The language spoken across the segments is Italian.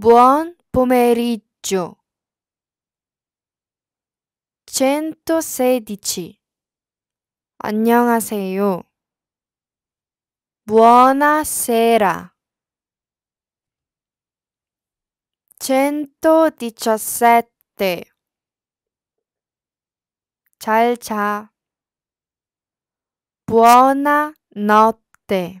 Buon pomeriggio. 116. 안녕하세요. Buonasera. 117. 잘 자. Buona notte.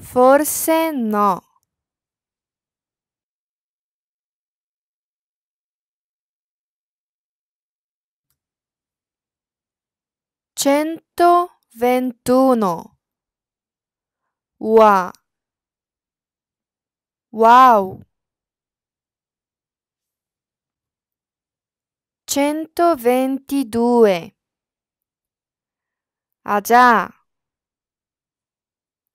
Forse no. Centoventuno. Wow. Wow. Centoventidue. Ah già.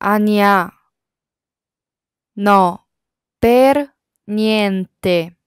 아니야. No, per niente.